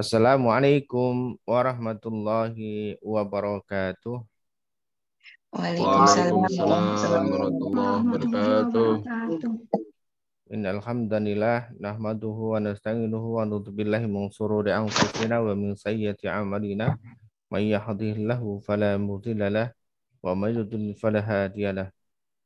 Assalamualaikum warahmatullahi wabarakatuh. Waalaikumsalam warahmatullahi wabarakatuh. Innalhamdulillah. nahmaduhu wa nasta'inuhu wa na'udzu billahi min anfusina wa min sayyiati a'malina. May yahdihillahu fala mudilla wa may yudlil fala hadiya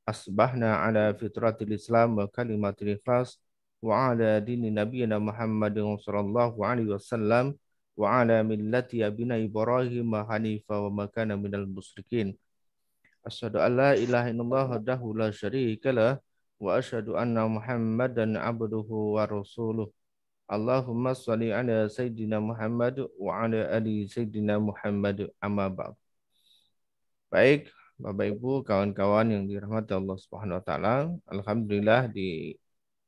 Asbahna ala fitratil Islam wa kalimatil ikhlas وعلى دين نبينا محمد صلى الله عليه وسلم وعلى ملة أبينا إبراهيم حنيفا وما كان من المشركين أشهد أن لا إله إلا الله وحده لا شريك له وأشهد أن محمدا عبده ورسوله اللهم صل على سيدنا محمد وعلى آل سيدنا محمد أما بعد Baik, Bapak Ibu, kawan-kawan yang dirahmati Allah Subhanahu wa taala, alhamdulillah di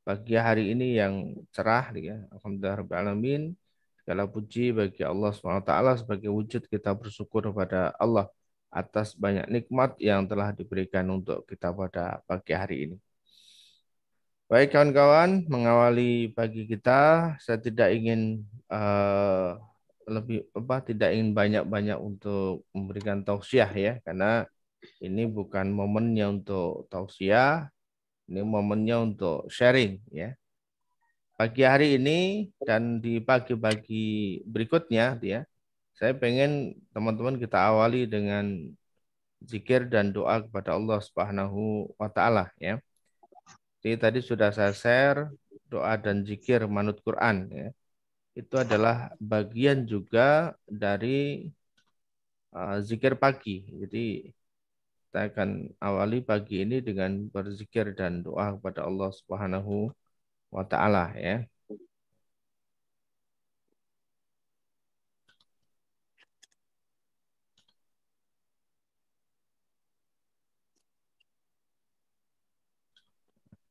pagi hari ini yang cerah ya. Alhamdulillah alamin. Segala puji bagi Allah Subhanahu wa taala sebagai wujud kita bersyukur kepada Allah atas banyak nikmat yang telah diberikan untuk kita pada pagi hari ini. Baik kawan-kawan, mengawali pagi kita, saya tidak ingin uh, lebih apa tidak ingin banyak-banyak untuk memberikan tausiah ya karena ini bukan momennya untuk tausiah ini momennya untuk sharing ya. Pagi hari ini dan di pagi-pagi berikutnya ya, saya pengen teman-teman kita awali dengan zikir dan doa kepada Allah Subhanahu wa taala ya. Jadi tadi sudah saya share doa dan zikir manut Quran ya. Itu adalah bagian juga dari uh, zikir pagi. Jadi kita akan awali pagi ini dengan berzikir dan doa kepada Allah Subhanahu wa taala ya.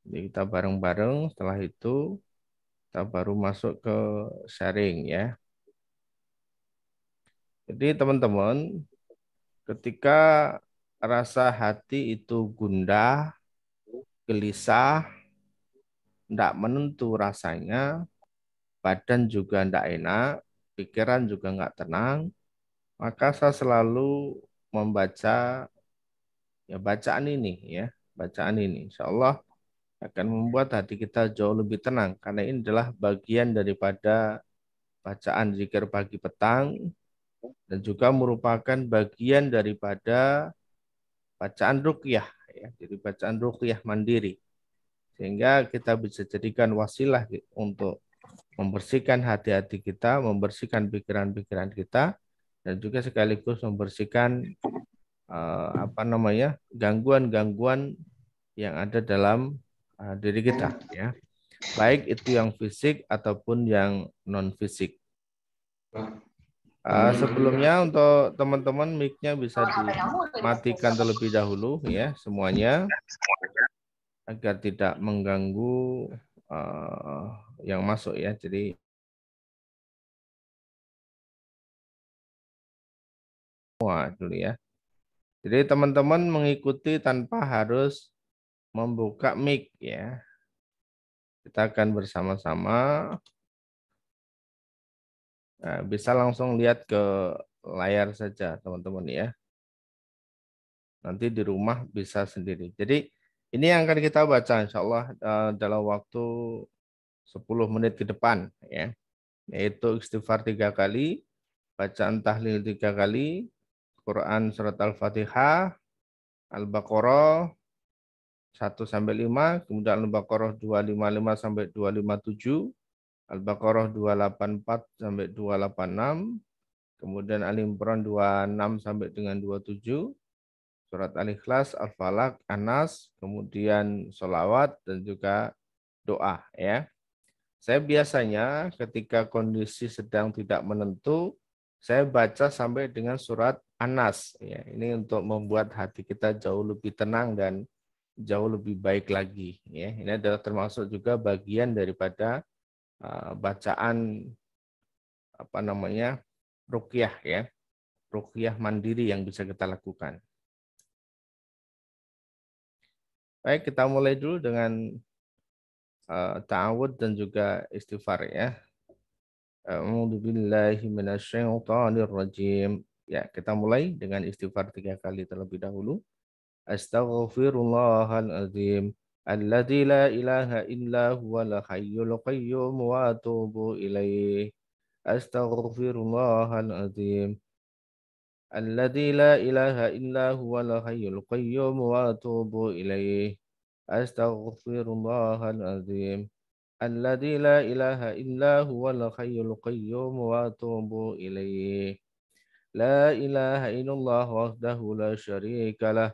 Jadi kita bareng-bareng setelah itu kita baru masuk ke sharing ya. Jadi teman-teman ketika rasa hati itu gundah, gelisah, tidak menentu rasanya, badan juga tidak enak, pikiran juga tidak tenang, maka saya selalu membaca ya bacaan ini ya bacaan ini insya Allah akan membuat hati kita jauh lebih tenang karena ini adalah bagian daripada bacaan zikir pagi petang dan juga merupakan bagian daripada bacaan ruqyah ya jadi bacaan ruqyah mandiri sehingga kita bisa jadikan wasilah untuk membersihkan hati-hati kita, membersihkan pikiran-pikiran kita dan juga sekaligus membersihkan eh, apa namanya? gangguan-gangguan yang ada dalam eh, diri kita ya. Baik itu yang fisik ataupun yang non fisik. Uh, sebelumnya untuk teman-teman mic-nya bisa dimatikan terlebih dahulu ya semuanya agar tidak mengganggu uh, yang masuk ya. Jadi semua dulu ya. Jadi teman-teman mengikuti tanpa harus membuka mic ya. Kita akan bersama-sama Nah, bisa langsung lihat ke layar saja teman-teman ya. Nanti di rumah bisa sendiri. Jadi ini yang akan kita baca insya Allah eh, dalam waktu 10 menit ke depan ya. Yaitu istighfar tiga kali, bacaan tahlil tiga kali, Quran surat Al-Fatihah, Al-Baqarah 1 sampai 5, kemudian Al-Baqarah 255 sampai 257, Al-Baqarah 284 sampai 286, kemudian Ali Imran 26 sampai dengan 27, surat Al-Ikhlas, Al-Falaq, Anas, kemudian solawat dan juga doa ya. Saya biasanya ketika kondisi sedang tidak menentu, saya baca sampai dengan surat Anas ya. Ini untuk membuat hati kita jauh lebih tenang dan jauh lebih baik lagi ya. Ini adalah termasuk juga bagian daripada Eh, bacaan apa namanya rukyah ya rukyah mandiri yang bisa kita lakukan. Baik kita mulai dulu dengan uh, ta'awud dan juga istighfar ya. A'udzu Ya, kita mulai dengan istighfar tiga kali terlebih dahulu. Astaghfirullahaladzim. الذي لا إله إلا هو الحي القيوم وأتوب إليه أستغفر الله العظيم الذي لا إله إلا هو الحي القيوم وأتوب إليه أستغفر الله العظيم الذي لا إله إلا هو الحي القيوم وأتوب إليه لا إله إلا الله وحده لا شريك له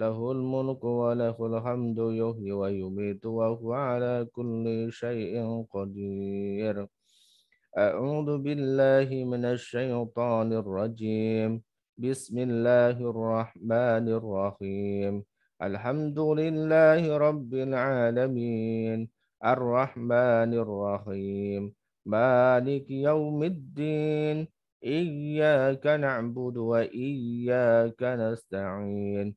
له الملك وله الحمد يحيي ويميت وهو على كل شيء قدير أعوذ بالله من الشيطان الرجيم بسم الله الرحمن الرحيم الحمد لله رب العالمين الرحمن الرحيم مالك يوم الدين إياك نعبد وإياك نستعين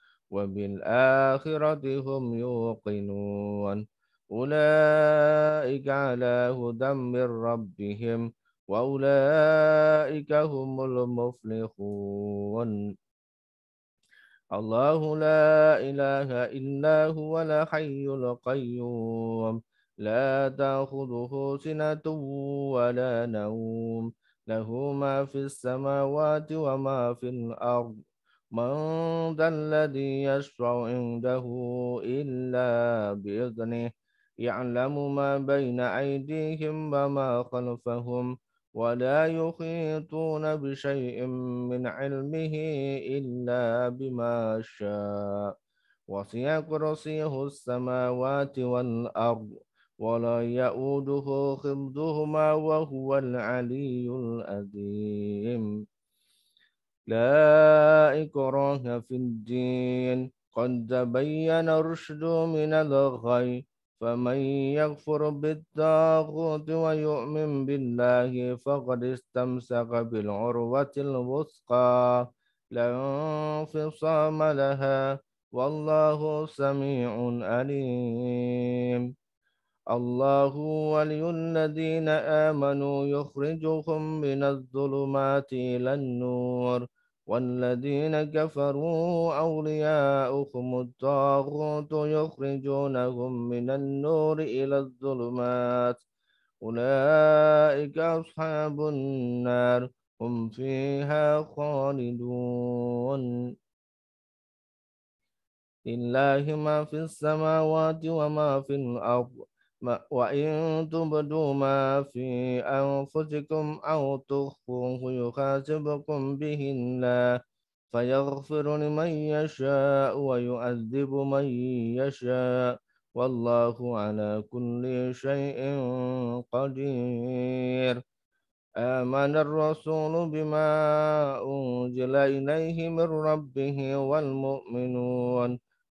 وبالآخرة هم يوقنون أولئك على هدى من ربهم وأولئك هم المفلحون الله لا إله إلا هو الحي القيوم لا تأخذه سنة ولا نوم له ما في السماوات وما في الأرض من ذا الذي يشفع عنده إلا بإذنه يعلم ما بين أيديهم وما خلفهم ولا يحيطون بشيء من علمه إلا بما شاء وسع كرسيه السماوات والأرض ولا يؤوده خبدهما وهو العلي العظيم لا إكراه في الدين قد تبين الرشد من الغي فمن يغفر بالطاغوت ويؤمن بالله فقد استمسك بالعروة الوثقى لا انفصام لها والله سميع أليم الله ولي الذين آمنوا يخرجهم من الظلمات إلى النور والذين كفروا أولياؤهم الطاغوت يخرجونهم من النور إلى الظلمات أولئك أصحاب النار هم فيها خالدون لله ما في السماوات وما في الأرض وإن تبدوا ما في أنفسكم أو تخفوه يحاسبكم به الله فيغفر لمن يشاء ويؤذب من يشاء والله على كل شيء قدير آمن الرسول بما أنزل إليه من ربه والمؤمنون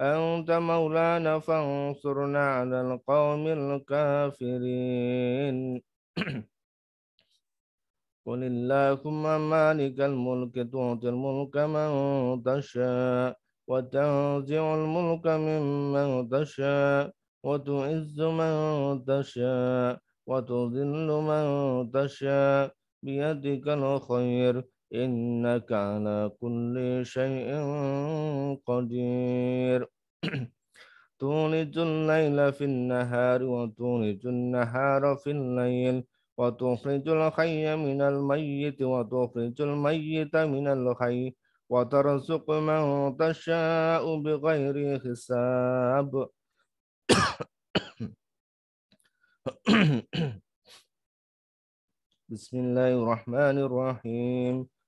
أنت مولانا فانصرنا على القوم الكافرين قل اللهم مالك الملك تعطي الملك من تشاء وتنزع الملك ممن تشاء وتعز من تشاء وتذل من تشاء بيدك الخير إنك على كل شيء قدير تولج الليل في النهار وتولج النهار في الليل وتخرج الحي من الميت وتخرج الميت من الحي وترزق من تشاء بغير حساب بسم الله الرحمن الرحيم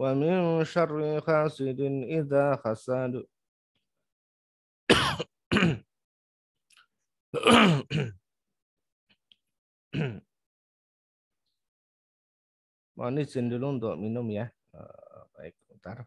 ومن شر حاسد إذا حسد Mohon untuk minum ya. Eh, baik, ntar.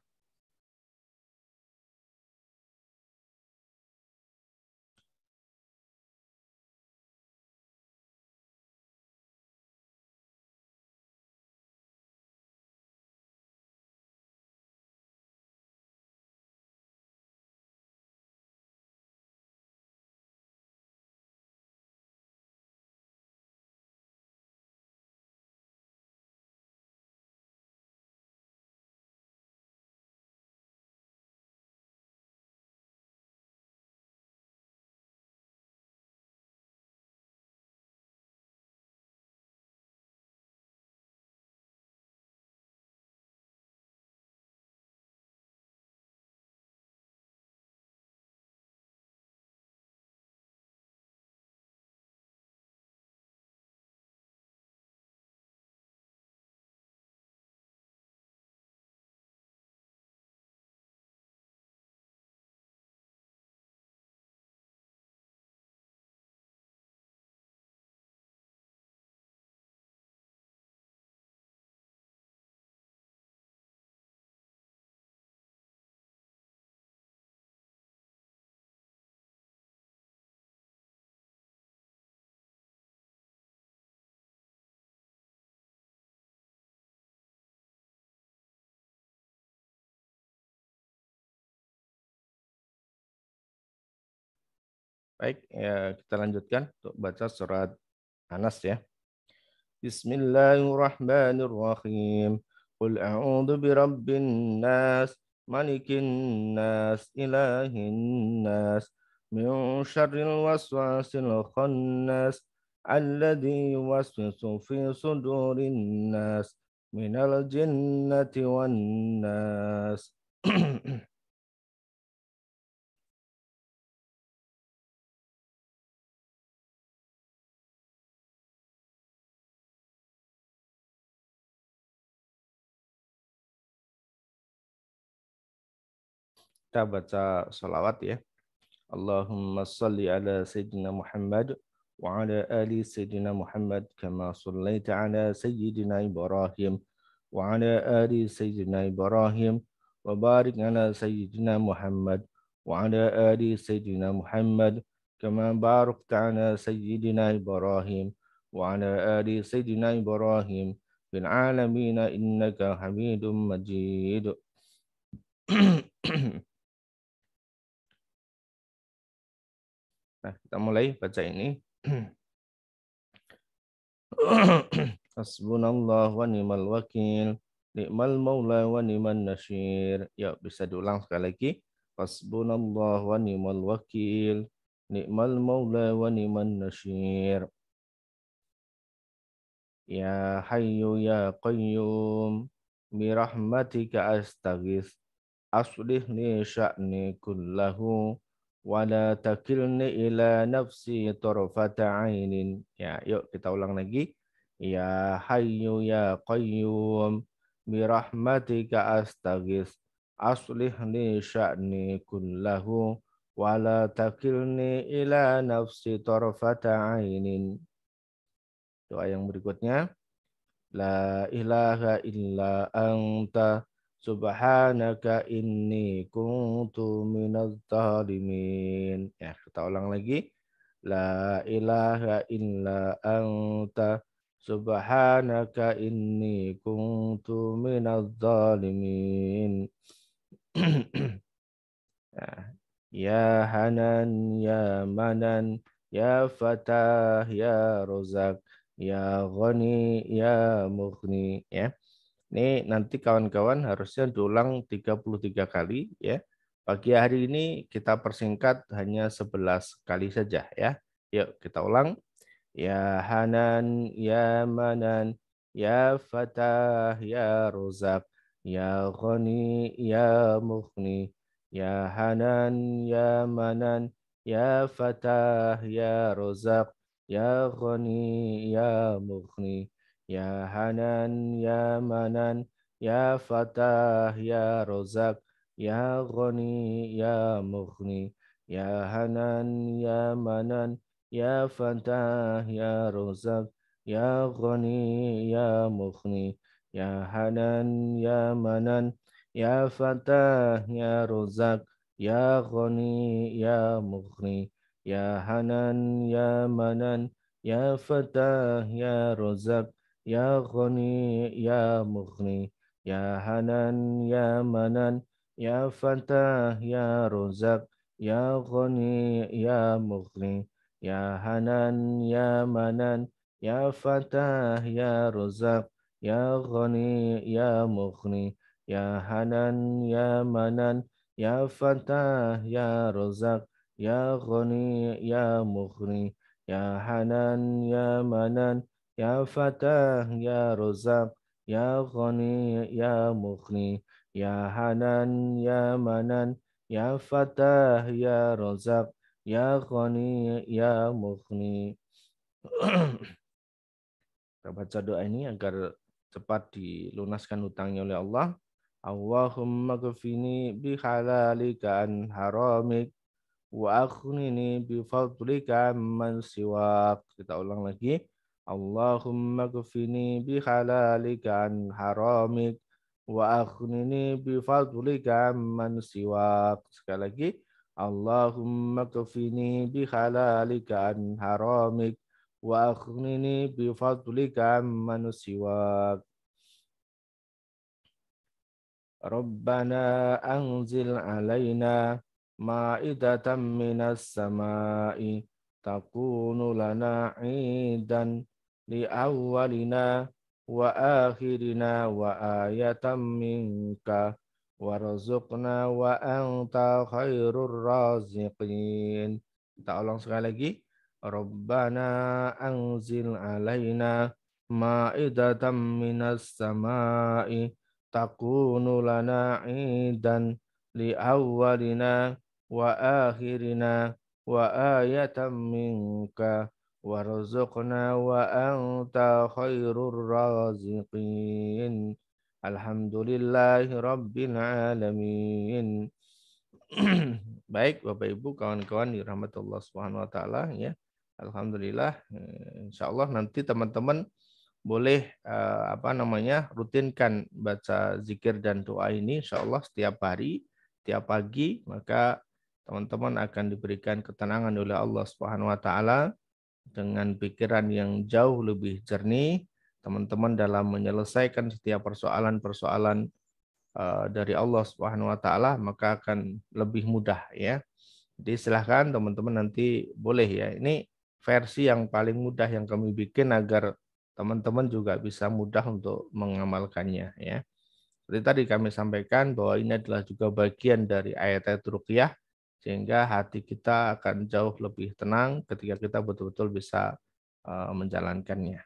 Baik, ya, kita lanjutkan untuk baca surat Anas ya. Bismillahirrahmanirrahim. Qul a'udzu birabbin nas, malikin nas, ilahin nas, min syarril waswasil khannas, alladzi yuwaswisu fi sudurin nas, minal jinnati wan nas. kita baca salawat ya. Allahumma salli ala Sayyidina Muhammad wa ala ali Sayyidina Muhammad kama sallaita ala Sayyidina Ibrahim wa ala ali Sayyidina Ibrahim wa barik ala Sayyidina Muhammad wa ala ali Sayyidina Muhammad كما باركت Sayyidina Ibrahim wa ala ali Sayyidina Ibrahim في العالمين innaka حميد مجيد Nah, kita mulai baca ini. Hasbunallah wa ni'mal wakil, ni'mal maula wa ni'man nasir. Ya, bisa diulang sekali lagi. Hasbunallah wa ni'mal wakil, ni'mal maula wa ni'man nasir. Ya Hayyu Ya Qayyum bi rahmatika astaghith aslih li sya'ni kullahu wala takilni ila nafsi tarfata ainin. Ya, yuk kita ulang lagi. Ya Hayyu ya Qayyum bi rahmatika astaghis aslih li sya'ni kullahu wala takilni ila nafsi tarfata ainin. Doa yang berikutnya. La ilaha illa anta Subhanaka inni kuntu minaz zalimin. Ya, kita ulang lagi. La ilaha illa anta subhanaka inni kuntu minaz zalimin. Ya, ya Hanan, ya Manan, ya Fatah, ya Rozak, ya Ghani, ya Mughni. Ya. Ini nanti kawan-kawan harusnya diulang 33 kali ya. Pagi hari ini kita persingkat hanya 11 kali saja ya. Yuk kita ulang. Ya Hanan, Ya Manan, Ya Fatah, Ya Rozak, Ya Ghani, Ya Mughni, Ya Hanan, Ya Manan, Ya Fatah, Ya Rozak, Ya Ghani, Ya Mughni, يا حنان يا منان يا فتاح يا رزاق يا غني يا مغني يا حنان يا منان يا فتاح يا رزاق يا غني يا مغني يا حنان يا منان يا فتاح يا رزاق يا غني يا مغني يا حنان يا منان يا فتاح يا رزاق يا غني يا مغني يا حنان يا منان يا فتاه يا رزاق يا غني يا مغني يا حنان يا منان يا فتاه يا رزاق يا غني يا مغني يا حنان يا منان يا فتاه يا رزاق يا غني يا مغني يا حنان يا منان Ya Fatah, Ya Rozak, Ya Ghani, Ya Mughni, Ya Hanan, Ya Manan, Ya Fatah, Ya Rozak, Ya Ghani, Ya Mughni. Kita baca doa ini agar cepat dilunaskan hutangnya oleh Allah. Allahumma gfini bihalalika an haramik wa akhnini bi fadlika man siwak. Kita ulang lagi. Allahumma bi bihalalikan an haramik wa bi bifadlika amman siwak. Sekali lagi. Allahumma bi bihalalikan an haramik wa bi bifadlika amman siwak. Rabbana anzil alaina ma'idatan minas sama'i takunu lana awalina, akhirina, wa وآية minka, warzuqna wa anta khairur raziqin. Kita ulang sekali lagi. Rabbana anzil alaina ma'idatan minas sama'i takunu lana idan li awalina, wa akhirina wa ayatan minka warzuqna wa anta khairur raziqin alhamdulillahi alamin baik Bapak Ibu kawan-kawan di rahmat Allah Subhanahu wa taala ya alhamdulillah eh, insyaallah nanti teman-teman boleh eh, apa namanya rutinkan baca zikir dan doa ini insyaallah setiap hari tiap pagi maka teman-teman akan diberikan ketenangan oleh Allah Subhanahu wa taala dengan pikiran yang jauh lebih jernih, teman-teman dalam menyelesaikan setiap persoalan-persoalan eh, dari Allah Subhanahu wa taala maka akan lebih mudah ya. Jadi silahkan teman-teman nanti boleh ya. Ini versi yang paling mudah yang kami bikin agar teman-teman juga bisa mudah untuk mengamalkannya ya. Seperti tadi kami sampaikan bahwa ini adalah juga bagian dari ayat-ayat ruqyah sehingga hati kita akan jauh lebih tenang ketika kita betul-betul bisa eh, menjalankannya.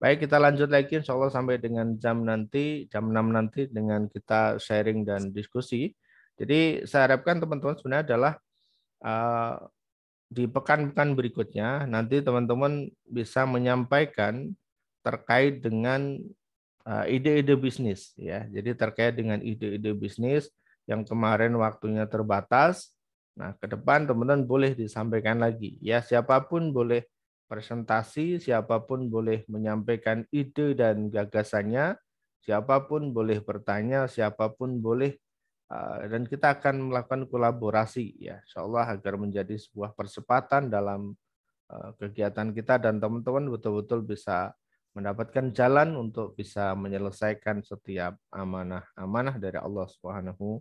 Baik, kita lanjut lagi insya Allah sampai dengan jam nanti, jam 6 nanti dengan kita sharing dan diskusi. Jadi saya harapkan teman-teman sebenarnya adalah eh, di pekan-pekan berikutnya, nanti teman-teman bisa menyampaikan terkait dengan eh, ide-ide bisnis. ya. Jadi terkait dengan ide-ide bisnis yang kemarin waktunya terbatas, Nah, ke depan teman-teman boleh disampaikan lagi. Ya, siapapun boleh presentasi, siapapun boleh menyampaikan ide dan gagasannya, siapapun boleh bertanya, siapapun boleh eh, dan kita akan melakukan kolaborasi ya, insya agar menjadi sebuah percepatan dalam eh, kegiatan kita dan teman-teman betul-betul bisa mendapatkan jalan untuk bisa menyelesaikan setiap amanah-amanah dari Allah Subhanahu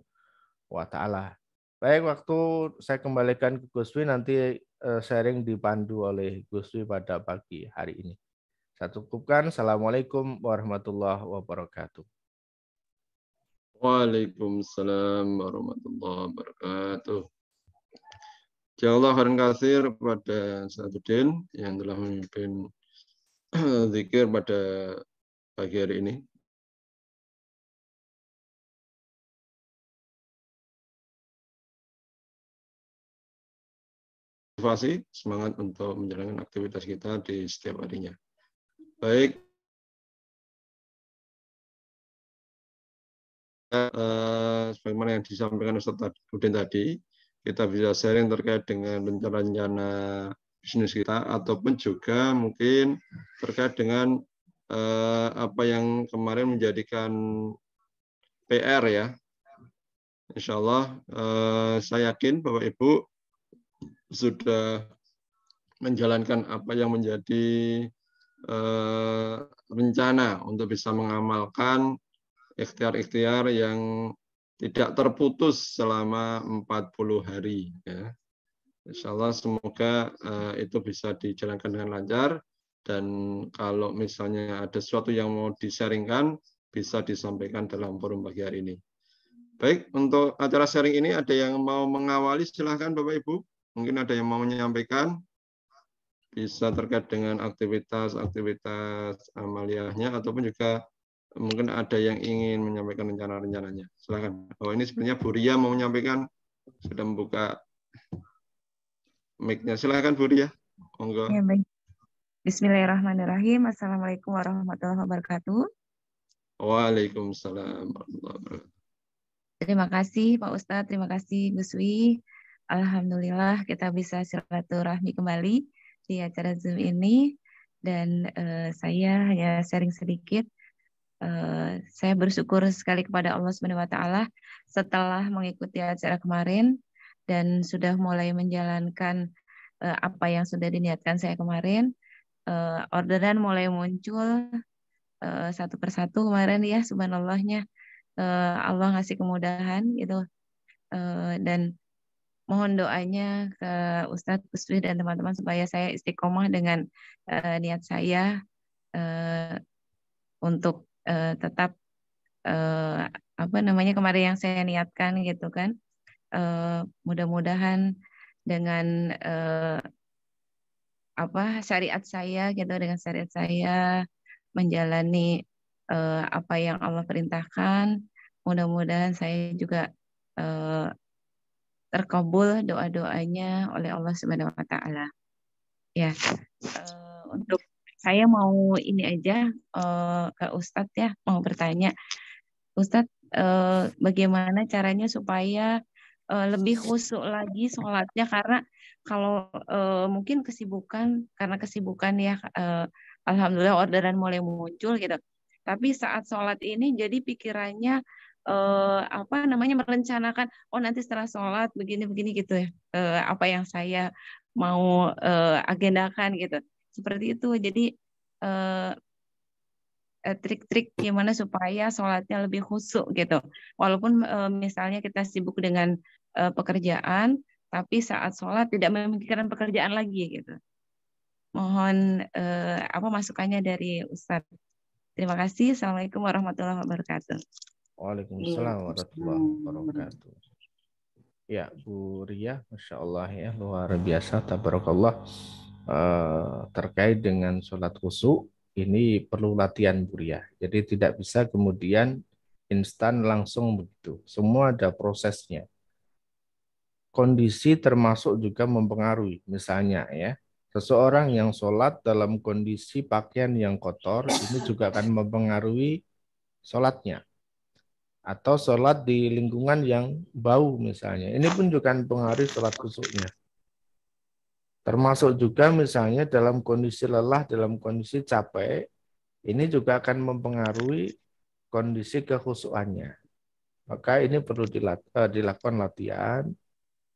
wa taala. Baik, waktu saya kembalikan ke Guswi nanti eh, sharing dipandu oleh Guswi pada pagi hari ini. Saya cukupkan. Assalamualaikum warahmatullahi wabarakatuh. Waalaikumsalam warahmatullahi wabarakatuh. Ya Allah, khairan kasir pada Satuddin yang telah memimpin eh, zikir pada pagi hari ini. motivasi, semangat untuk menjalankan aktivitas kita di setiap harinya. Baik, eh, sebagaimana yang disampaikan Ustaz Udin tadi, kita bisa sharing terkait dengan rencana bisnis kita, ataupun juga mungkin terkait dengan eh, apa yang kemarin menjadikan PR ya. Insya Allah, eh, saya yakin Bapak Ibu sudah menjalankan apa yang menjadi uh, rencana untuk bisa mengamalkan ikhtiar-ikhtiar yang tidak terputus selama 40 hari. Ya. Insya Allah semoga uh, itu bisa dijalankan dengan lancar dan kalau misalnya ada sesuatu yang mau disaringkan bisa disampaikan dalam forum pagi hari ini. Baik, untuk acara sharing ini ada yang mau mengawali silahkan Bapak Ibu. Mungkin ada yang mau menyampaikan? Bisa terkait dengan aktivitas-aktivitas amaliyahnya ataupun juga mungkin ada yang ingin menyampaikan rencana-rencananya. Silakan. Oh, ini sebenarnya Bu mau menyampaikan sudah membuka mic-nya. Silakan Bu Monggo. Ya, baik. Bismillahirrahmanirrahim. Assalamualaikum warahmatullahi wabarakatuh. Waalaikumsalam Terima kasih Pak Ustadz, terima kasih Gus Wi. Alhamdulillah kita bisa silaturahmi kembali di acara Zoom ini dan uh, saya hanya sharing sedikit. Uh, saya bersyukur sekali kepada Allah Subhanahu wa taala setelah mengikuti acara kemarin dan sudah mulai menjalankan uh, apa yang sudah diniatkan saya kemarin. Uh, orderan mulai muncul uh, satu persatu kemarin ya subhanallahnya uh, Allah ngasih kemudahan gitu. Uh, dan mohon doanya ke Ustadz Kuswi dan teman-teman supaya saya istiqomah dengan uh, niat saya uh, untuk uh, tetap uh, apa namanya kemarin yang saya niatkan gitu kan uh, mudah-mudahan dengan uh, apa syariat saya gitu dengan syariat saya menjalani uh, apa yang Allah perintahkan mudah-mudahan saya juga uh, terkabul doa-doanya oleh Allah Subhanahu wa taala. Ya. Eh, untuk saya mau ini aja uh, eh, ke Ustadz ya, mau bertanya. Ustadz, eh, bagaimana caranya supaya lebih khusyuk lagi sholatnya karena kalau mungkin kesibukan karena kesibukan ya alhamdulillah orderan mulai muncul gitu. Tapi saat sholat ini jadi pikirannya uh, apa namanya merencanakan oh nanti setelah sholat begini-begini gitu ya uh, apa yang saya mau uh, agendakan gitu seperti itu jadi trik-trik gimana supaya sholatnya lebih khusyuk gitu. Walaupun uh, misalnya kita sibuk dengan uh, pekerjaan, tapi saat sholat tidak memikirkan pekerjaan lagi gitu. Mohon uh, apa masukannya dari Ustadz. Terima kasih. Assalamualaikum warahmatullahi wabarakatuh. Waalaikumsalam warahmatullahi wabarakatuh. Ya, Bu Ria, Masya Allah ya, luar biasa, tabarakallah. Eh, terkait dengan sholat khusyuk, ini perlu latihan Bu Ria. Jadi tidak bisa kemudian instan langsung begitu. Semua ada prosesnya. Kondisi termasuk juga mempengaruhi. Misalnya ya, seseorang yang sholat dalam kondisi pakaian yang kotor, ini juga akan mempengaruhi sholatnya atau sholat di lingkungan yang bau misalnya. Ini pun juga mempengaruhi sholat kusuknya. Termasuk juga misalnya dalam kondisi lelah, dalam kondisi capek, ini juga akan mempengaruhi kondisi kehusuannya. Maka ini perlu eh, dilakukan latihan,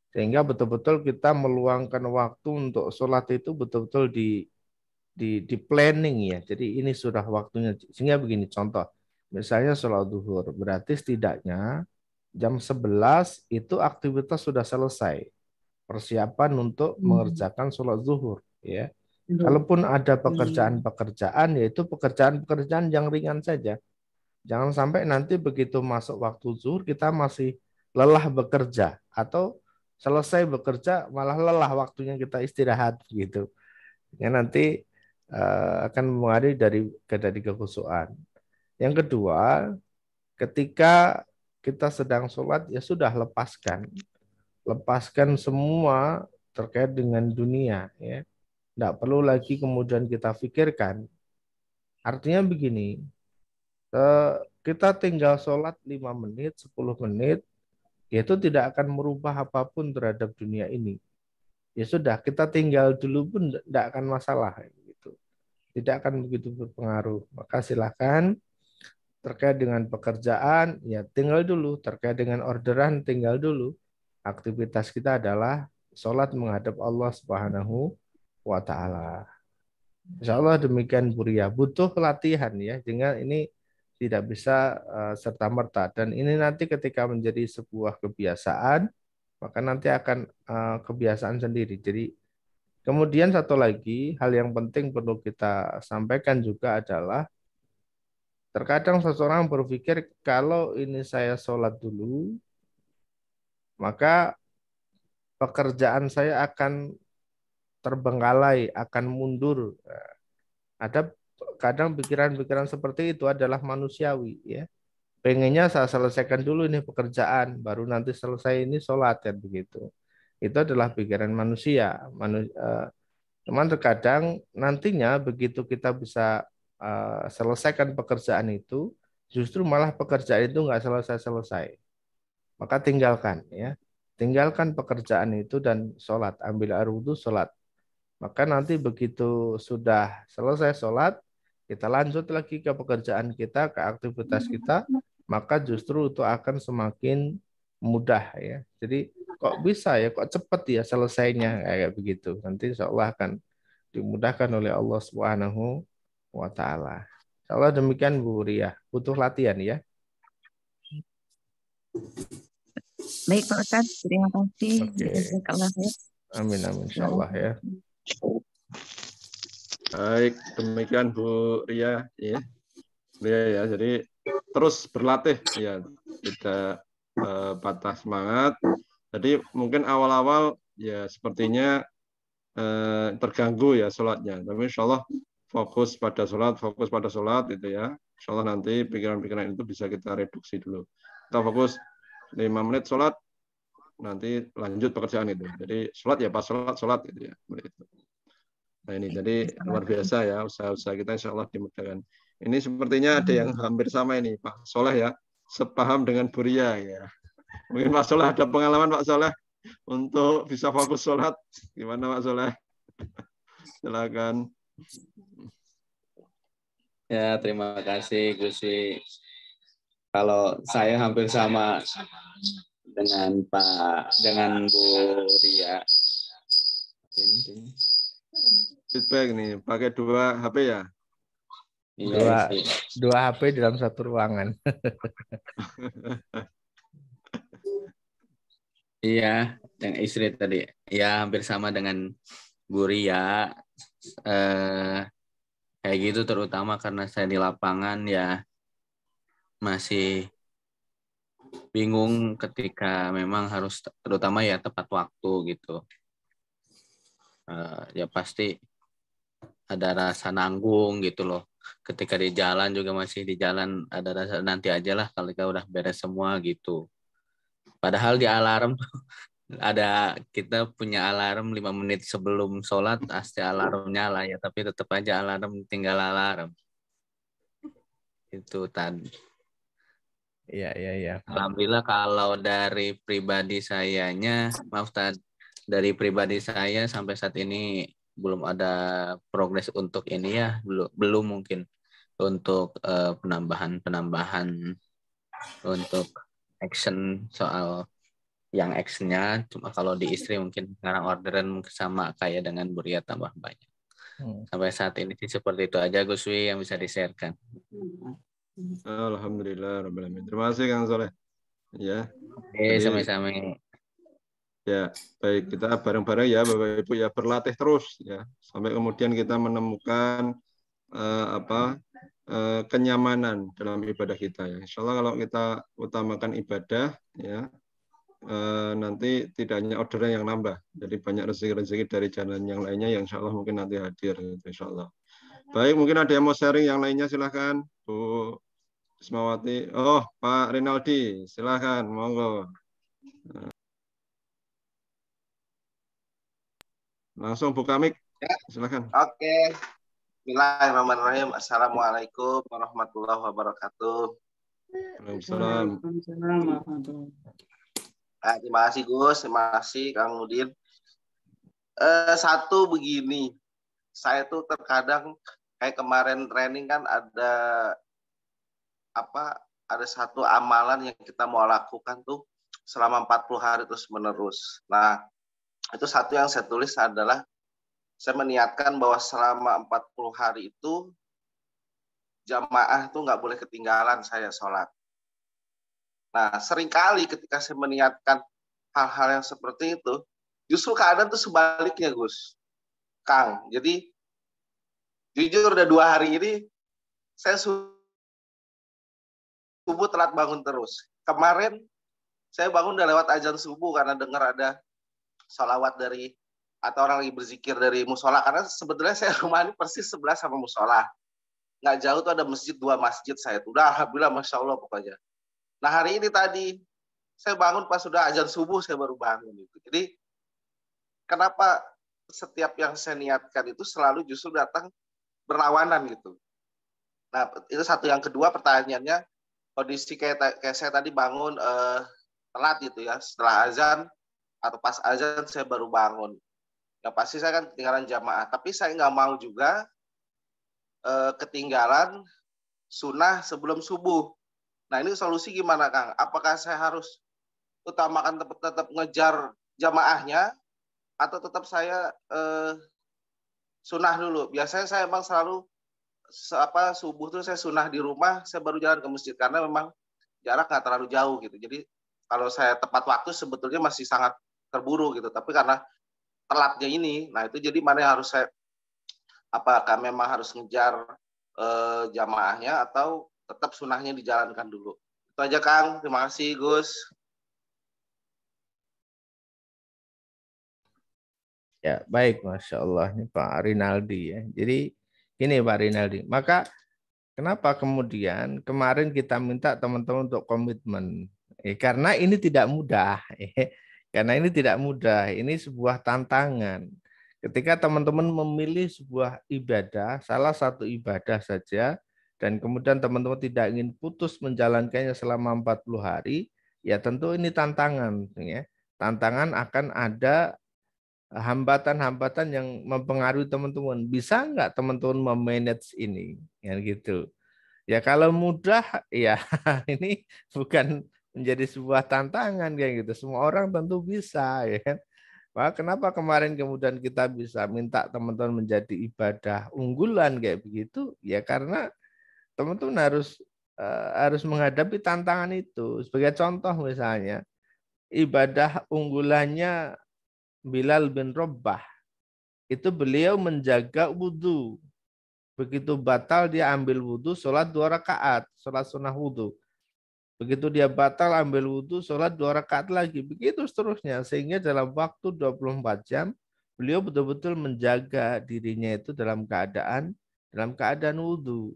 sehingga betul-betul kita meluangkan waktu untuk sholat itu betul-betul di, di, di planning ya. Jadi ini sudah waktunya. Sehingga begini contoh, misalnya sholat duhur, berarti setidaknya jam 11 itu aktivitas sudah selesai. Persiapan untuk hmm. mengerjakan sholat zuhur. Ya. Kalaupun ada pekerjaan-pekerjaan, yaitu pekerjaan-pekerjaan yang ringan saja. Jangan sampai nanti begitu masuk waktu zuhur kita masih lelah bekerja atau selesai bekerja malah lelah waktunya kita istirahat gitu. Ya nanti uh, akan mengalir dari dari kekusuhan. Yang kedua, ketika kita sedang sholat, ya sudah lepaskan. Lepaskan semua terkait dengan dunia. ya Tidak perlu lagi kemudian kita pikirkan. Artinya begini, eh, kita tinggal sholat 5 menit, 10 menit, ya itu tidak akan merubah apapun terhadap dunia ini. Ya sudah, kita tinggal dulu pun tidak akan masalah. gitu Tidak akan begitu berpengaruh. Maka silakan terkait dengan pekerjaan ya tinggal dulu, terkait dengan orderan tinggal dulu. Aktivitas kita adalah sholat menghadap Allah Subhanahu wa taala. Insya Allah demikian Buria. Butuh latihan ya. Jangan ini tidak bisa eh, serta merta dan ini nanti ketika menjadi sebuah kebiasaan maka nanti akan eh, kebiasaan sendiri. Jadi kemudian satu lagi hal yang penting perlu kita sampaikan juga adalah Terkadang seseorang berpikir kalau ini saya sholat dulu, maka pekerjaan saya akan terbengkalai, akan mundur. Nah, ada kadang pikiran-pikiran seperti itu adalah manusiawi, ya. Pengennya saya selesaikan dulu ini pekerjaan, baru nanti selesai ini sholat kan begitu. Itu adalah pikiran manusia. Manu, eh, cuman terkadang nantinya begitu kita bisa Eh, selesaikan pekerjaan itu, justru malah pekerjaan itu nggak selesai-selesai. Maka tinggalkan ya. Tinggalkan pekerjaan itu dan sholat. Ambil itu sholat. Maka nanti begitu sudah selesai sholat, kita lanjut lagi ke pekerjaan kita, ke aktivitas kita, maka justru itu akan semakin mudah ya. Jadi kok bisa ya, kok cepet ya selesainya kayak begitu. Nanti insya Allah akan dimudahkan oleh Allah Subhanahu wa taala. Kalau demikian Bu Ria. Butuh latihan ya. Baik Pak Ustaz, terima kasih. Okay. Amin amin Allah ya. Baik, demikian Bu Ria ya. Ria ya, jadi terus berlatih ya, tidak uh, patah semangat. Jadi mungkin awal-awal ya sepertinya eh, terganggu ya sholatnya. Tapi insya Allah fokus pada sholat, fokus pada sholat itu ya. Insya Allah nanti pikiran-pikiran itu bisa kita reduksi dulu. Kita fokus 5 menit sholat, nanti lanjut pekerjaan itu. Jadi sholat ya pas sholat, sholat gitu ya. Nah ini jadi luar biasa ya usaha-usaha kita insya Allah dimudahkan. Ini sepertinya ada yang hampir sama ini Pak Soleh ya, sepaham dengan Buria ya. Mungkin Pak Soleh ada pengalaman Pak Soleh untuk bisa fokus sholat. Gimana Pak Soleh? Silakan. Ya, terima kasih Gusi. Kalau saya hampir sama dengan Pak dengan Bu Ria. Feedback nih, pakai dua HP ya? Iya, dua, dua HP dalam satu ruangan. iya, yang istri tadi. Ya, hampir sama dengan Bu Ria eh, kayak gitu terutama karena saya di lapangan ya masih bingung ketika memang harus terutama ya tepat waktu gitu eh, ya pasti ada rasa nanggung gitu loh ketika di jalan juga masih di jalan ada rasa nanti aja lah kalau udah beres semua gitu padahal di alarm ada kita punya alarm lima menit sebelum sholat pasti alarm nyala ya tapi tetap aja alarm tinggal alarm itu tadi ya ya ya Alhamdulillah kalau dari pribadi sayanya, maaf tan dari pribadi saya sampai saat ini belum ada progres untuk ini ya, belum belum mungkin untuk uh, eh, penambahan -penambahan untuk action soal yang X-nya cuma kalau di istri mungkin sekarang orderan sama kayak dengan Buria tambah banyak hmm. sampai saat ini sih seperti itu aja Guswi yang bisa di-sharekan Alhamdulillah Rabbil terima kasih Kang Soleh ya Oke, sama-sama ya baik kita bareng-bareng ya Bapak Ibu ya berlatih terus ya sampai kemudian kita menemukan uh, apa uh, kenyamanan dalam ibadah kita ya Insya Allah kalau kita utamakan ibadah ya Eh, nanti tidak hanya ordernya yang nambah, jadi banyak rezeki-rezeki dari jalan yang lainnya yang insya Allah mungkin nanti hadir, gitu, insya Allah. Baik, mungkin ada yang mau sharing yang lainnya silahkan, Bu Ismawati. Oh, Pak Rinaldi, silahkan, monggo. Eh, langsung buka mic, ya. silahkan. Oke. Okay. Bismillahirrahmanirrahim. Assalamualaikum warahmatullahi wabarakatuh. warahmatullahi wabarakatuh. Nah, terima kasih Gus, terima kasih Kang Udin. Eh, satu begini, saya tuh terkadang kayak kemarin training kan ada apa ada satu amalan yang kita mau lakukan tuh selama 40 hari terus menerus. Nah, itu satu yang saya tulis adalah saya meniatkan bahwa selama 40 hari itu jamaah tuh nggak boleh ketinggalan saya sholat. Nah, seringkali ketika saya meniatkan hal-hal yang seperti itu, justru keadaan itu sebaliknya, Gus. Kang, jadi jujur udah dua hari ini saya subuh telat bangun terus. Kemarin saya bangun udah lewat ajan subuh karena dengar ada sholawat dari atau orang lagi berzikir dari musola karena sebetulnya saya rumah ini persis sebelah sama musola nggak jauh tuh ada masjid dua masjid saya tuh udah alhamdulillah masya allah pokoknya Nah hari ini tadi saya bangun pas sudah azan subuh saya baru bangun itu. Jadi kenapa setiap yang saya niatkan itu selalu justru datang berlawanan gitu. Nah itu satu yang kedua pertanyaannya kondisi kayak, kayak saya tadi bangun eh, telat gitu ya setelah azan atau pas azan saya baru bangun. ya pasti saya kan ketinggalan jamaah. Tapi saya nggak mau juga eh, ketinggalan sunnah sebelum subuh. Nah ini solusi gimana Kang? Apakah saya harus utamakan tetap, tetap ngejar jamaahnya atau tetap saya eh, sunah dulu? Biasanya saya emang selalu apa subuh tuh saya sunah di rumah, saya baru jalan ke masjid karena memang jarak nggak terlalu jauh gitu. Jadi kalau saya tepat waktu sebetulnya masih sangat terburu gitu. Tapi karena telatnya ini, nah itu jadi mana yang harus saya apakah memang harus ngejar eh, jamaahnya atau tetap sunahnya dijalankan dulu. Itu aja Kang. Terima kasih Gus. Ya baik, masya Allah ini Pak Rinaldi ya. Jadi ini Pak Rinaldi. Maka kenapa kemudian kemarin kita minta teman-teman untuk komitmen? Eh, karena ini tidak mudah. Eh, karena ini tidak mudah. Ini sebuah tantangan. Ketika teman-teman memilih sebuah ibadah, salah satu ibadah saja, dan kemudian teman-teman tidak ingin putus menjalankannya selama 40 hari, ya tentu ini tantangan ya. Tantangan akan ada hambatan-hambatan yang mempengaruhi teman-teman. Bisa nggak teman-teman memanage ini? Ya gitu. Ya kalau mudah ya ini bukan menjadi sebuah tantangan kayak gitu. Semua orang tentu bisa ya kan. Wah, kenapa kemarin kemudian kita bisa minta teman-teman menjadi ibadah unggulan kayak begitu? Ya karena teman-teman harus uh, harus menghadapi tantangan itu. Sebagai contoh misalnya ibadah unggulannya Bilal bin Robah itu beliau menjaga wudhu. Begitu batal dia ambil wudhu, sholat dua rakaat, sholat sunnah wudhu. Begitu dia batal ambil wudhu, sholat dua rakaat lagi. Begitu seterusnya. Sehingga dalam waktu 24 jam, beliau betul-betul menjaga dirinya itu dalam keadaan dalam keadaan wudhu.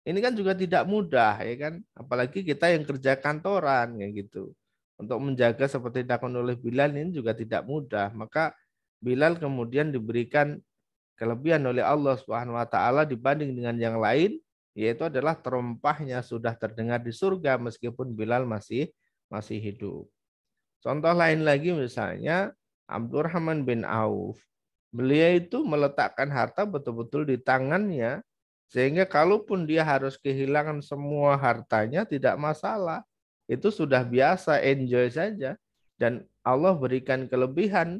Ini kan juga tidak mudah ya kan, apalagi kita yang kerja kantoran kayak gitu. Untuk menjaga seperti dilakukan oleh Bilal ini juga tidak mudah. Maka Bilal kemudian diberikan kelebihan oleh Allah Subhanahu wa taala dibanding dengan yang lain yaitu adalah terompahnya sudah terdengar di surga meskipun Bilal masih masih hidup. Contoh lain lagi misalnya Abdurrahman bin Auf. Beliau itu meletakkan harta betul-betul di tangannya sehingga kalaupun dia harus kehilangan semua hartanya tidak masalah. Itu sudah biasa, enjoy saja. Dan Allah berikan kelebihan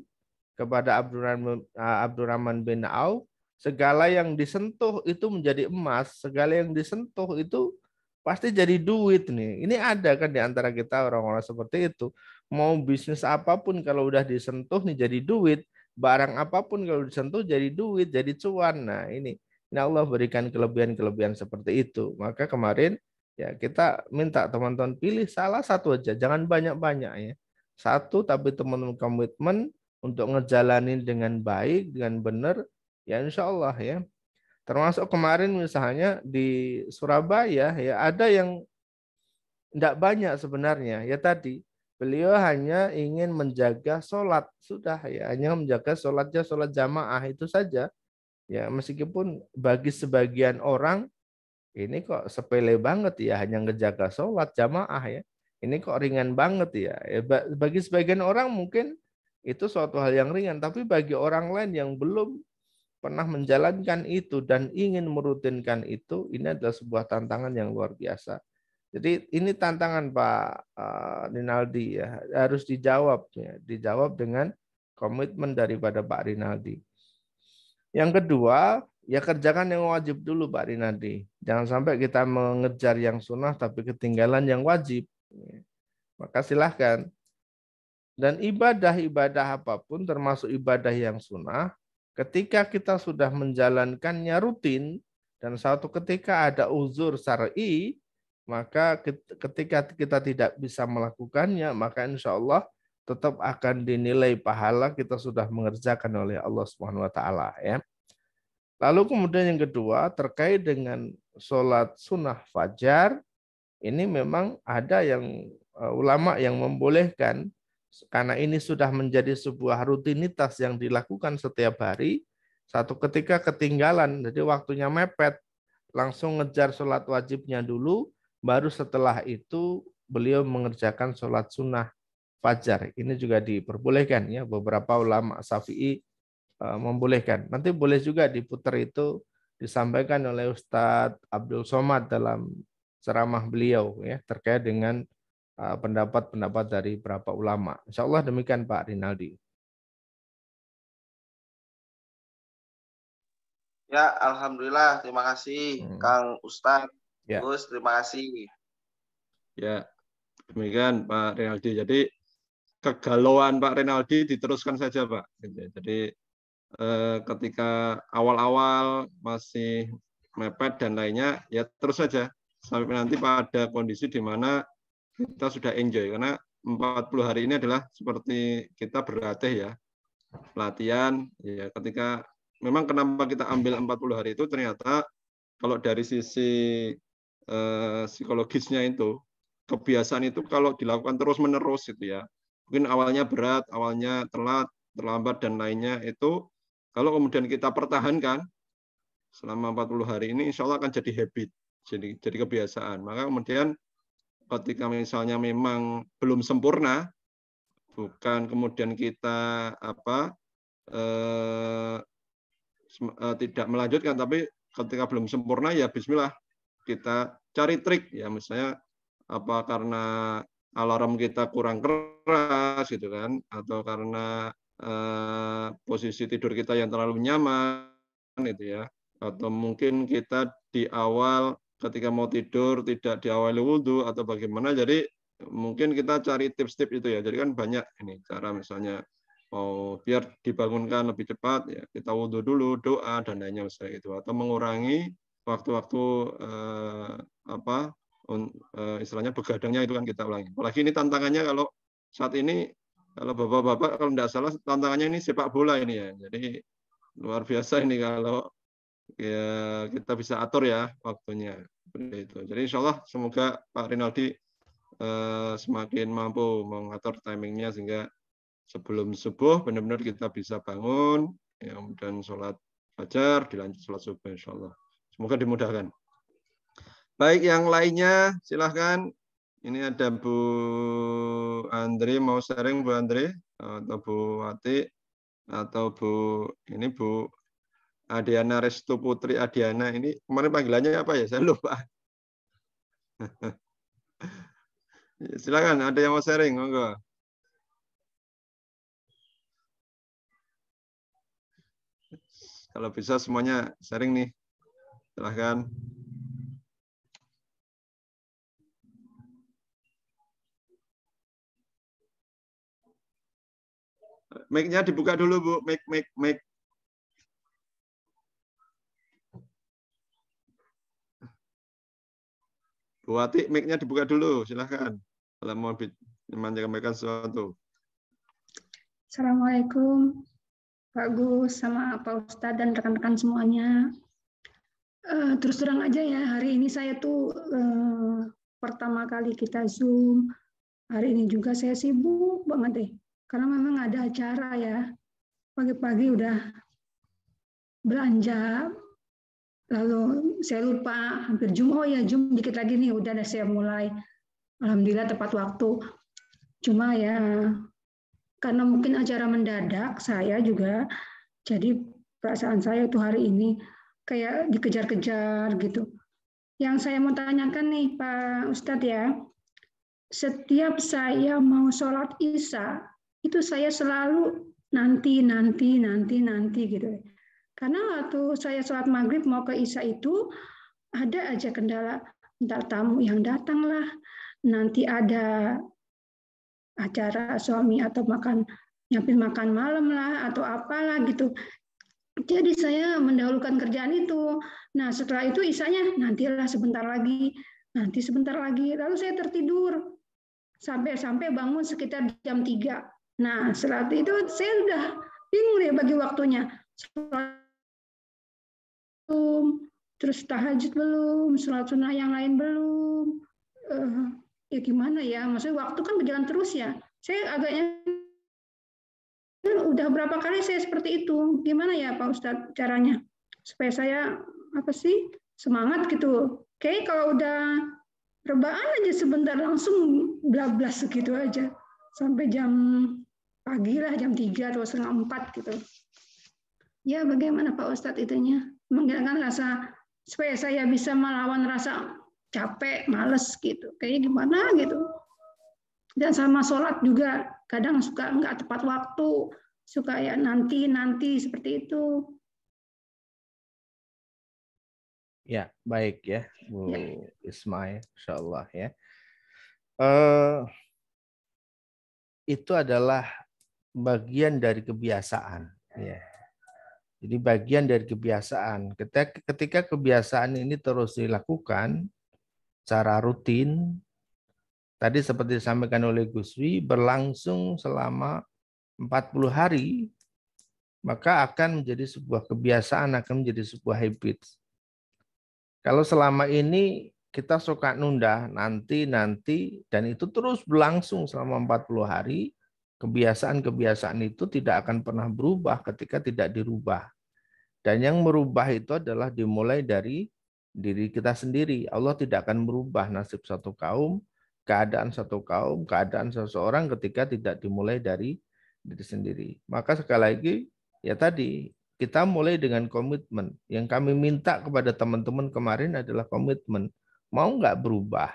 kepada eh, Abdurrahman, bin Auf. Segala yang disentuh itu menjadi emas. Segala yang disentuh itu pasti jadi duit nih. Ini ada kan di antara kita orang-orang seperti itu. Mau bisnis apapun kalau udah disentuh nih jadi duit. Barang apapun kalau disentuh jadi duit, jadi cuan. Nah ini ini Allah berikan kelebihan-kelebihan seperti itu. Maka kemarin ya kita minta teman-teman pilih salah satu aja, jangan banyak-banyak ya. Satu tapi teman-teman komitmen untuk ngejalanin dengan baik, dengan benar, ya insya Allah ya. Termasuk kemarin misalnya di Surabaya ya ada yang tidak banyak sebenarnya ya tadi beliau hanya ingin menjaga sholat sudah ya hanya menjaga sholatnya sholat jamaah itu saja Ya, meskipun bagi sebagian orang ini kok sepele banget ya hanya ngejaga sholat jamaah ya. Ini kok ringan banget ya. ya bagi sebagian orang mungkin itu suatu hal yang ringan, tapi bagi orang lain yang belum pernah menjalankan itu dan ingin merutinkan itu, ini adalah sebuah tantangan yang luar biasa. Jadi ini tantangan Pak eh, Rinaldi ya harus dijawab ya, dijawab dengan komitmen daripada Pak Rinaldi. Yang kedua, ya kerjakan yang wajib dulu Pak Rinadi. Jangan sampai kita mengejar yang sunnah tapi ketinggalan yang wajib. Maka silahkan. Dan ibadah-ibadah apapun termasuk ibadah yang sunnah, ketika kita sudah menjalankannya rutin, dan satu ketika ada uzur syari, maka ketika kita tidak bisa melakukannya, maka insya Allah tetap akan dinilai pahala kita sudah mengerjakan oleh Allah Subhanahu wa taala ya. Lalu kemudian yang kedua terkait dengan sholat sunnah fajar ini memang ada yang eh, ulama yang membolehkan karena ini sudah menjadi sebuah rutinitas yang dilakukan setiap hari. Satu ketika ketinggalan, jadi waktunya mepet, langsung ngejar sholat wajibnya dulu, baru setelah itu beliau mengerjakan sholat sunnah fajar. Ini juga diperbolehkan ya beberapa ulama Syafi'i eh, membolehkan. Nanti boleh juga diputar itu disampaikan oleh Ustadz Abdul Somad dalam ceramah beliau ya terkait dengan eh, pendapat-pendapat dari beberapa ulama. Insya Allah demikian Pak Rinaldi. Ya, alhamdulillah. Terima kasih, hmm. Kang Ustadz. Ya. Gus, terima kasih. Ya, demikian Pak Rinaldi. Jadi kegalauan Pak Renaldi diteruskan saja Pak. Gitu. Jadi eh, ketika awal-awal masih mepet dan lainnya ya terus saja sampai nanti pada kondisi di mana kita sudah enjoy karena 40 hari ini adalah seperti kita berlatih ya latihan ya ketika memang kenapa kita ambil 40 hari itu ternyata kalau dari sisi eh, psikologisnya itu kebiasaan itu kalau dilakukan terus menerus itu ya mungkin awalnya berat, awalnya telat, terlambat dan lainnya itu kalau kemudian kita pertahankan selama 40 hari ini insya Allah akan jadi habit, jadi jadi kebiasaan. Maka kemudian ketika misalnya memang belum sempurna, bukan kemudian kita apa eh, eh, tidak melanjutkan, tapi ketika belum sempurna ya Bismillah kita cari trik ya misalnya apa karena alarm kita kurang keras gitu kan atau karena uh, posisi tidur kita yang terlalu nyaman itu ya atau mungkin kita di awal ketika mau tidur tidak diawali wudhu atau bagaimana jadi mungkin kita cari tips-tips itu ya jadi kan banyak ini cara misalnya mau oh, biar dibangunkan lebih cepat ya kita wudhu dulu doa dan lainnya misalnya itu atau mengurangi waktu-waktu eh, apa Eh, istilahnya begadangnya itu kan kita ulangi. Apalagi ini tantangannya kalau saat ini kalau bapak-bapak kalau tidak salah tantangannya ini sepak bola ini ya. Jadi luar biasa ini kalau ya kita bisa atur ya waktunya itu. Jadi insya Allah semoga Pak Rinaldi eh, semakin mampu mengatur timingnya sehingga sebelum subuh benar-benar kita bisa bangun ya, dan sholat fajar dilanjut sholat subuh insya Allah. Semoga dimudahkan. Baik, yang lainnya silahkan. Ini ada Bu Andri, mau sharing Bu Andri? Atau Bu Wati? Atau Bu, ini Bu Adiana Restu Putri Adiana. Ini kemarin panggilannya apa ya? Saya lupa. silakan, ada yang mau sharing? Monggo. Kalau bisa semuanya sharing nih. Silahkan. Mic-nya dibuka dulu, Bu. Mic, mic, mic. Bu Wati, mic-nya dibuka dulu. Silahkan. Kalau mau menyampaikan sesuatu. Assalamualaikum. Pak Gus sama Pak Ustadz dan rekan-rekan semuanya. Uh, terus terang aja ya, hari ini saya tuh uh, pertama kali kita Zoom, hari ini juga saya sibuk banget deh karena memang ada acara ya pagi-pagi udah belanja lalu saya lupa hampir jum oh ya jum dikit lagi nih udah ada saya mulai alhamdulillah tepat waktu cuma ya karena mungkin acara mendadak saya juga jadi perasaan saya tuh hari ini kayak dikejar-kejar gitu yang saya mau tanyakan nih Pak Ustadz ya setiap saya mau sholat isya itu saya selalu nanti, nanti, nanti, nanti gitu. Karena waktu saya sholat maghrib mau ke Isya itu ada aja kendala entar tamu yang datang lah, nanti ada acara suami atau makan nyampe makan malam lah atau apalah gitu. Jadi saya mendahulukan kerjaan itu. Nah setelah itu isanya nantilah sebentar lagi, nanti sebentar lagi. Lalu saya tertidur sampai-sampai bangun sekitar jam 3 Nah, setelah itu saya sudah bingung ya bagi waktunya. Belum, terus tahajud belum, sholat sunnah yang lain belum. Uh, ya gimana ya? Maksudnya waktu kan berjalan terus ya. Saya agaknya udah berapa kali saya seperti itu. Gimana ya Pak Ustadz caranya? Supaya saya apa sih semangat gitu. Oke, kalau udah rebahan aja sebentar langsung blablas segitu aja sampai jam pagi lah jam 3 atau setengah 4 gitu. Ya bagaimana Pak Ustadz itunya? Menghilangkan rasa supaya saya bisa melawan rasa capek, males gitu. Kayaknya gimana gitu. Dan sama sholat juga kadang suka nggak tepat waktu, suka ya nanti-nanti seperti itu. Ya, baik ya Bu ya. Ismail, insya Allah ya. Uh, itu adalah bagian dari kebiasaan. Ya. ya. Jadi bagian dari kebiasaan. Ketika, kebiasaan ini terus dilakukan secara rutin, tadi seperti disampaikan oleh Guswi, berlangsung selama 40 hari, maka akan menjadi sebuah kebiasaan, akan menjadi sebuah habit. Kalau selama ini kita suka nunda nanti nanti dan itu terus berlangsung selama 40 hari Kebiasaan-kebiasaan itu tidak akan pernah berubah ketika tidak dirubah. Dan yang merubah itu adalah dimulai dari diri kita sendiri. Allah tidak akan merubah nasib satu kaum, keadaan satu kaum, keadaan seseorang ketika tidak dimulai dari diri sendiri. Maka sekali lagi, ya tadi, kita mulai dengan komitmen. Yang kami minta kepada teman-teman kemarin adalah komitmen. Mau nggak berubah?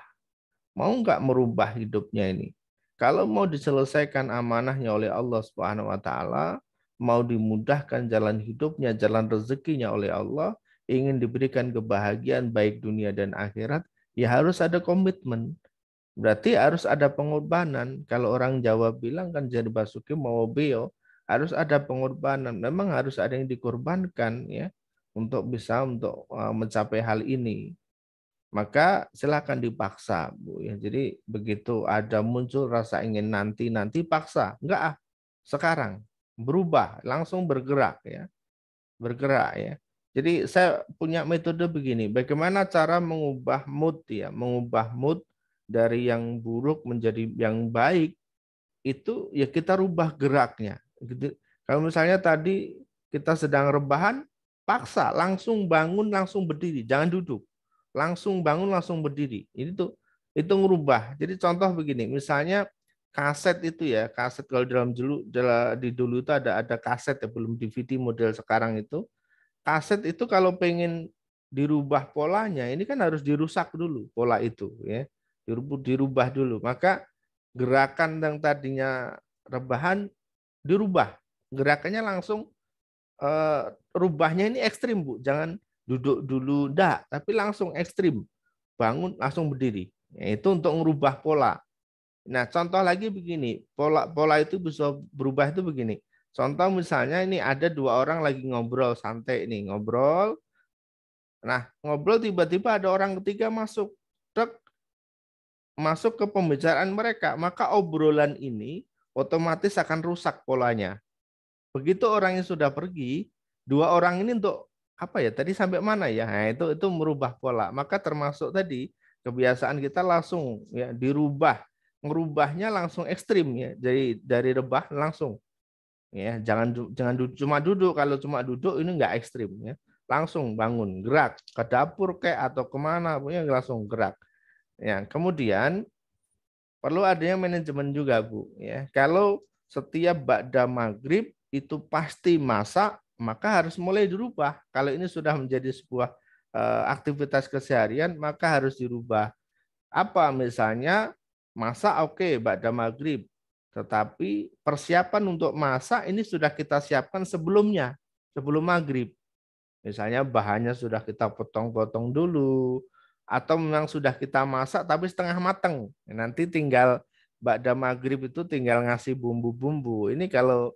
Mau nggak merubah hidupnya ini? Kalau mau diselesaikan amanahnya oleh Allah Subhanahu wa taala, mau dimudahkan jalan hidupnya, jalan rezekinya oleh Allah, ingin diberikan kebahagiaan baik dunia dan akhirat, ya harus ada komitmen. Berarti harus ada pengorbanan. Kalau orang Jawa bilang kan jadi basuki mau beo, harus ada pengorbanan. Memang harus ada yang dikorbankan ya untuk bisa untuk uh, mencapai hal ini maka silahkan dipaksa bu ya jadi begitu ada muncul rasa ingin nanti nanti paksa enggak ah sekarang berubah langsung bergerak ya bergerak ya jadi saya punya metode begini bagaimana cara mengubah mood ya mengubah mood dari yang buruk menjadi yang baik itu ya kita rubah geraknya gitu kalau misalnya tadi kita sedang rebahan paksa langsung bangun langsung berdiri jangan duduk langsung bangun langsung berdiri. Ini tuh itu ngerubah. Jadi contoh begini, misalnya kaset itu ya, kaset kalau dalam dulu di dulu itu ada ada kaset ya, belum DVD model sekarang itu. Kaset itu kalau pengen dirubah polanya, ini kan harus dirusak dulu pola itu ya. Dirubah, dirubah dulu. Maka gerakan yang tadinya rebahan dirubah. Gerakannya langsung eh, rubahnya ini ekstrim bu, jangan duduk dulu enggak, tapi langsung ekstrim. Bangun langsung berdiri. Ya, itu untuk merubah pola. Nah, contoh lagi begini, pola pola itu bisa berubah itu begini. Contoh misalnya ini ada dua orang lagi ngobrol santai nih, ngobrol. Nah, ngobrol tiba-tiba ada orang ketiga masuk. Truk masuk ke pembicaraan mereka, maka obrolan ini otomatis akan rusak polanya. Begitu orangnya sudah pergi, dua orang ini untuk apa ya tadi sampai mana ya nah, itu itu merubah pola maka termasuk tadi kebiasaan kita langsung ya dirubah merubahnya langsung ekstrim ya jadi dari rebah langsung ya jangan jangan du cuma duduk kalau cuma duduk ini enggak ekstrim ya langsung bangun gerak ke dapur kayak atau kemana punya langsung gerak ya kemudian perlu adanya manajemen juga bu ya kalau setiap bakda maghrib itu pasti masak maka harus mulai dirubah. Kalau ini sudah menjadi sebuah eh, aktivitas keseharian, maka harus dirubah. Apa misalnya masa oke okay, pada maghrib, tetapi persiapan untuk masa ini sudah kita siapkan sebelumnya, sebelum maghrib. Misalnya bahannya sudah kita potong-potong dulu, atau memang sudah kita masak tapi setengah matang. Nanti tinggal pada maghrib itu tinggal ngasih bumbu-bumbu. Ini kalau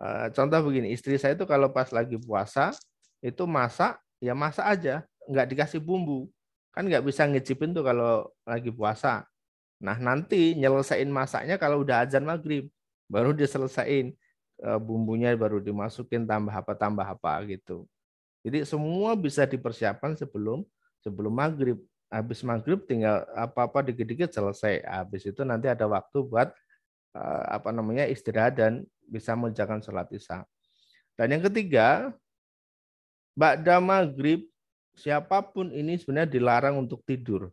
Eh, contoh begini, istri saya itu kalau pas lagi puasa itu masak, ya masak aja, nggak dikasih bumbu. Kan nggak bisa ngicipin tuh kalau lagi puasa. Nah nanti nyelesain masaknya kalau udah azan maghrib, baru diselesain eh, bumbunya baru dimasukin tambah apa tambah apa gitu. Jadi semua bisa dipersiapkan sebelum sebelum maghrib. Habis maghrib tinggal apa-apa dikit-dikit selesai. Habis itu nanti ada waktu buat eh, apa namanya istirahat dan bisa mengerjakan sholat isya. Dan yang ketiga, Ba'da maghrib, siapapun ini sebenarnya dilarang untuk tidur.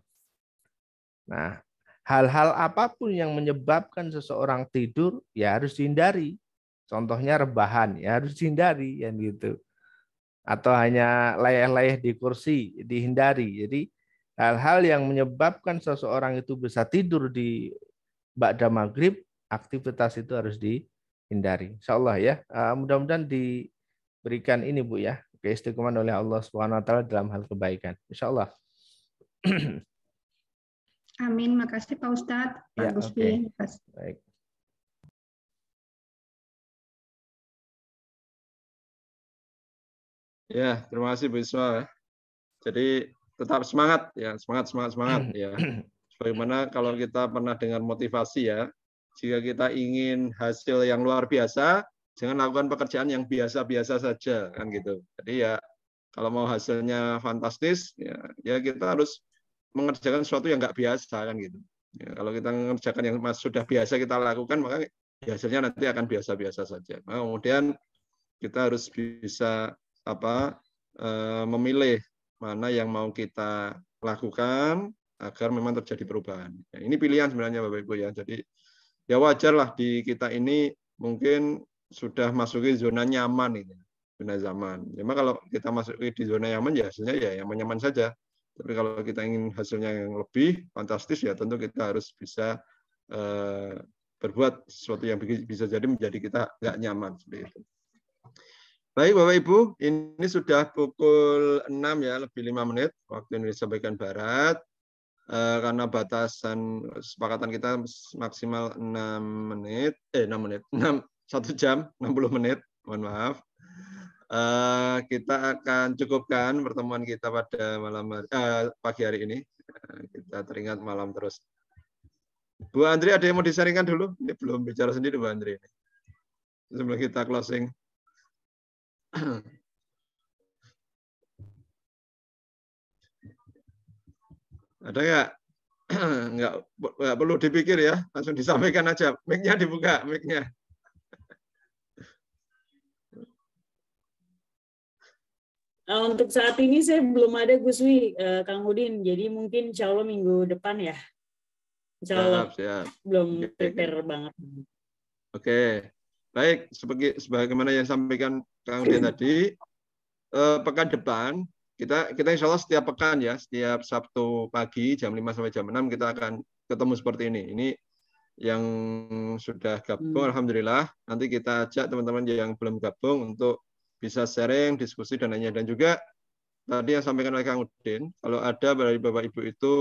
Nah, hal-hal apapun yang menyebabkan seseorang tidur ya harus dihindari. Contohnya rebahan ya harus dihindari yang gitu. Atau hanya layah-layah di kursi dihindari. Jadi hal-hal yang menyebabkan seseorang itu bisa tidur di ba'da maghrib, aktivitas itu harus di, hindari. Insya Allah ya. Ah, mudah-mudahan diberikan ini Bu ya keistiqomahan oleh Allah swt dalam hal kebaikan. Insya Allah. Amin. Makasih Pak Ustadz. Pak ya, Okay. Baik. Ya, terima kasih Bu Iswa. Ya. Jadi tetap semangat ya, semangat semangat semangat ya. Bagaimana kalau kita pernah dengar motivasi ya, jika kita ingin hasil yang luar biasa, jangan lakukan pekerjaan yang biasa-biasa saja kan gitu. Jadi ya kalau mau hasilnya fantastis, ya, ya kita harus mengerjakan sesuatu yang nggak biasa kan gitu. Ya, kalau kita mengerjakan yang sudah biasa kita lakukan, maka ya hasilnya nanti akan biasa-biasa saja. Nah, kemudian kita harus bisa apa eh, memilih mana yang mau kita lakukan agar memang terjadi perubahan. Ya, ini pilihan sebenarnya Bapak Ibu ya. Jadi ya wajarlah di kita ini mungkin sudah masuki zona nyaman ini zona zaman. Memang kalau kita masuk di zona nyaman ya hasilnya ya yang nyaman saja. Tapi kalau kita ingin hasilnya yang lebih fantastis ya tentu kita harus bisa eh, berbuat sesuatu yang bisa jadi menjadi kita nggak nyaman seperti itu. Baik Bapak Ibu, ini sudah pukul 6 ya, lebih 5 menit waktu Indonesia bagian Barat. Eh, karena batasan kesepakatan kita maksimal 6 menit, eh 6 menit, 6, 1 jam 60 menit, mohon maaf. Uh, kita akan cukupkan pertemuan kita pada malam hari, uh, pagi hari ini. kita teringat malam terus. Bu Andri ada yang mau disaringkan dulu? Ini belum bicara sendiri Bu Andri. Sebelum kita closing. Ada nggak? nggak, nggak perlu dipikir ya, langsung disampaikan aja. Mic-nya dibuka, mic-nya. Nah, untuk saat ini saya belum ada Guswi, uh, eh, Kang Udin. Jadi mungkin insya Allah minggu depan ya. Insya Allah siap, siap. belum okay. banget. Oke, okay. baik. Sebagai sebagaimana yang sampaikan Kang Udin tadi, uh, pekan depan kita kita insya Allah setiap pekan ya, setiap Sabtu pagi jam 5 sampai jam 6 kita akan ketemu seperti ini. Ini yang sudah gabung, hmm. alhamdulillah. Nanti kita ajak teman-teman yang belum gabung untuk bisa sharing, diskusi dan lainnya. Dan juga tadi yang sampaikan oleh Kang Udin, kalau ada dari bapak ibu itu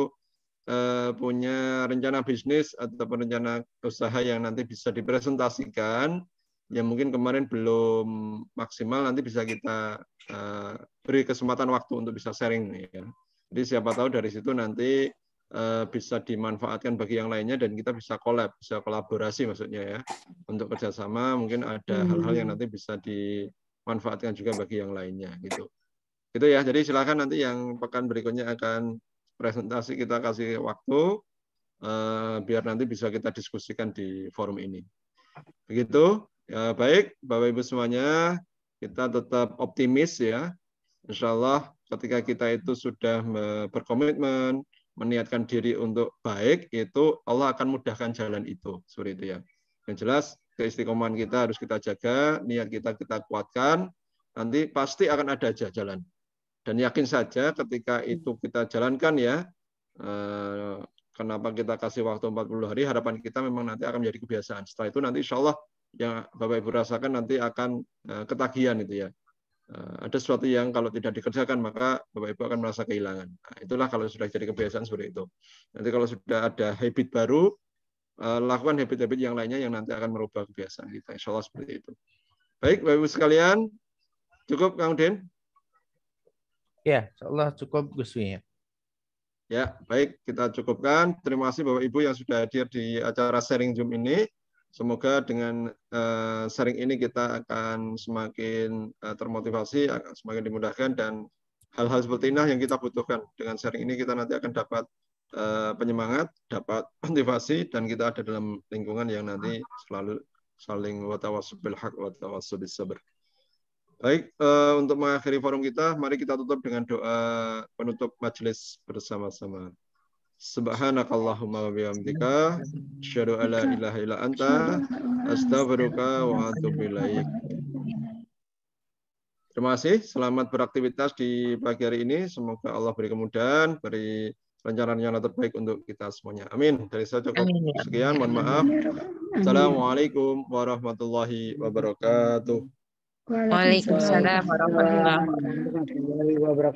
eh, punya rencana bisnis atau rencana usaha yang nanti bisa dipresentasikan, ya mungkin kemarin belum maksimal nanti bisa kita uh, beri kesempatan waktu untuk bisa sharing ya. Jadi siapa tahu dari situ nanti uh, bisa dimanfaatkan bagi yang lainnya dan kita bisa collab, bisa kolaborasi maksudnya ya untuk kerjasama mungkin ada hmm. hal-hal hmm. yang nanti bisa dimanfaatkan juga bagi yang lainnya gitu. Gitu ya. Jadi silakan nanti yang pekan berikutnya akan presentasi kita kasih waktu uh, biar nanti bisa kita diskusikan di forum ini. Begitu. Ya, baik, Bapak Ibu semuanya, kita tetap optimis ya. Insya Allah ketika kita itu sudah berkomitmen, meniatkan diri untuk baik, itu Allah akan mudahkan jalan itu. Seperti itu ya. Yang jelas, keistiqomahan kita harus kita jaga, niat kita kita kuatkan, nanti pasti akan ada aja jalan. Dan yakin saja ketika itu kita jalankan ya, eh, kenapa kita kasih waktu 40 hari, harapan kita memang nanti akan menjadi kebiasaan. Setelah itu nanti insya Allah yang Bapak Ibu rasakan nanti akan eh, ketagihan itu ya. Eh, ada sesuatu yang kalau tidak dikerjakan maka Bapak Ibu akan merasa kehilangan. Nah, itulah kalau sudah jadi kebiasaan seperti itu. Nanti kalau sudah ada habit baru, eh, lakukan habit-habit yang lainnya yang nanti akan merubah kebiasaan kita. Insya Allah seperti itu. Baik, Bapak Ibu sekalian, cukup Kang Den? Ya, insya Allah cukup Gus ya. Ya, baik kita cukupkan. Terima kasih Bapak Ibu yang sudah hadir di acara sharing Zoom ini. Semoga dengan uh, sharing ini kita akan semakin uh, termotivasi, akan semakin dimudahkan dan hal-hal seperti ini yang kita butuhkan. Dengan sharing ini kita nanti akan dapat uh, penyemangat, dapat motivasi dan kita ada dalam lingkungan yang nanti selalu saling watawasubil hak watawasubil sabar. Baik, uh, untuk mengakhiri forum kita, mari kita tutup dengan doa penutup majelis bersama-sama. Subhanakallahumma wa bihamdika asyhadu an la ilaha illa anta astaghfiruka wa atubu ilaik. Terima kasih, selamat beraktivitas di pagi hari ini. Semoga Allah beri kemudahan, beri rencana yang terbaik untuk kita semuanya. Amin. Dari saya cukup ya sekian, mohon maaf. Ya Assalamualaikum warahmatullahi wabarakatuh. Waalaikumsalam warahmatullahi wabarakatuh.